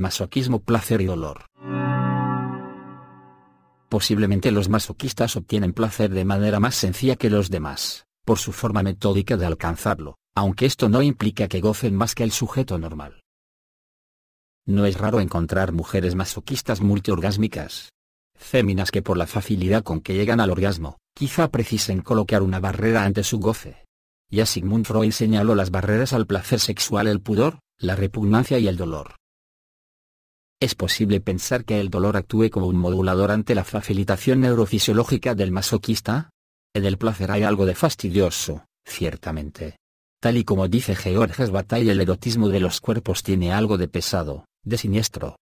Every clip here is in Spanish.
masoquismo placer y dolor. Posiblemente los masoquistas obtienen placer de manera más sencilla que los demás, por su forma metódica de alcanzarlo, aunque esto no implica que gocen más que el sujeto normal. No es raro encontrar mujeres masoquistas multiorgásmicas. Féminas que por la facilidad con que llegan al orgasmo, quizá precisen colocar una barrera ante su goce. Ya Sigmund Freud señaló las barreras al placer sexual el pudor, la repugnancia y el dolor. Es posible pensar que el dolor actúe como un modulador ante la facilitación neurofisiológica del masoquista. En el placer hay algo de fastidioso, ciertamente. Tal y como dice Georges Bataille, el erotismo de los cuerpos tiene algo de pesado, de siniestro.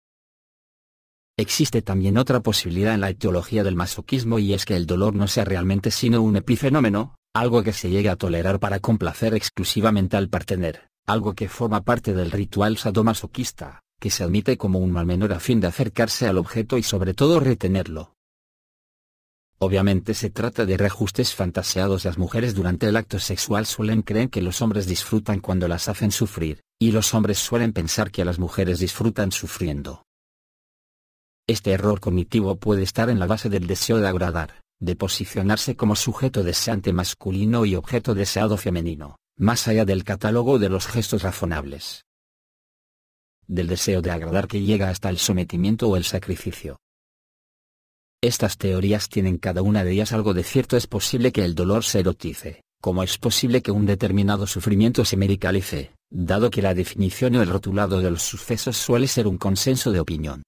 Existe también otra posibilidad en la etiología del masoquismo y es que el dolor no sea realmente sino un epifenómeno, algo que se llega a tolerar para complacer exclusivamente al partener, algo que forma parte del ritual sadomasoquista, que se admite como un mal menor a fin de acercarse al objeto y sobre todo retenerlo. Obviamente se trata de reajustes fantaseados. Las mujeres durante el acto sexual suelen creer que los hombres disfrutan cuando las hacen sufrir, y los hombres suelen pensar que las mujeres disfrutan sufriendo. Este error cognitivo puede estar en la base del deseo de agradar, de posicionarse como sujeto deseante masculino y objeto deseado femenino, más allá del catálogo de los gestos razonables del deseo de agradar que llega hasta el sometimiento o el sacrificio. Estas teorías tienen cada una de ellas algo de cierto. Es posible que el dolor se erotice, como es posible que un determinado sufrimiento se medicalice, dado que la definición o el rotulado de los sucesos suele ser un consenso de opinión.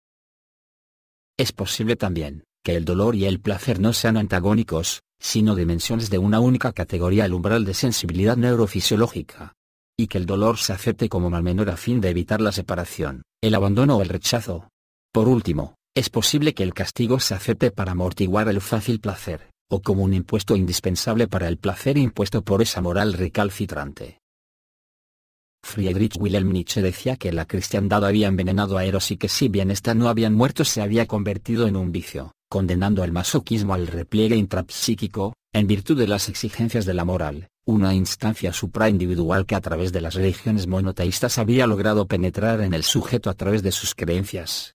Es posible también, que el dolor y el placer no sean antagónicos, sino dimensiones de una única categoría al umbral de sensibilidad neurofisiológica, y que el dolor se acepte como mal menor a fin de evitar la separación, el abandono o el rechazo. Por último, es posible que el castigo se acepte para amortiguar el fácil placer, o como un impuesto indispensable para el placer impuesto por esa moral recalcitrante. Friedrich Wilhelm Nietzsche decía que la cristiandad había envenenado a Eros y que si bien ésta no habían muerto se había convertido en un vicio, condenando el masoquismo al repliegue intrapsíquico, en virtud de las exigencias de la moral, una instancia supraindividual que a través de las religiones monoteístas había logrado penetrar en el sujeto a través de sus creencias.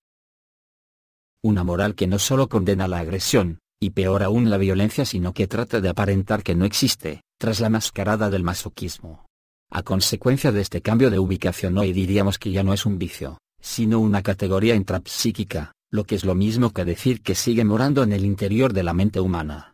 Una moral que no solo condena la agresión, y peor aún la violencia, sino que trata de aparentar que no existe, tras la mascarada del masoquismo. A consecuencia de este cambio de ubicación hoy diríamos que ya no es un vicio, sino una categoría intrapsíquica, lo que es lo mismo que decir que sigue morando en el interior de la mente humana.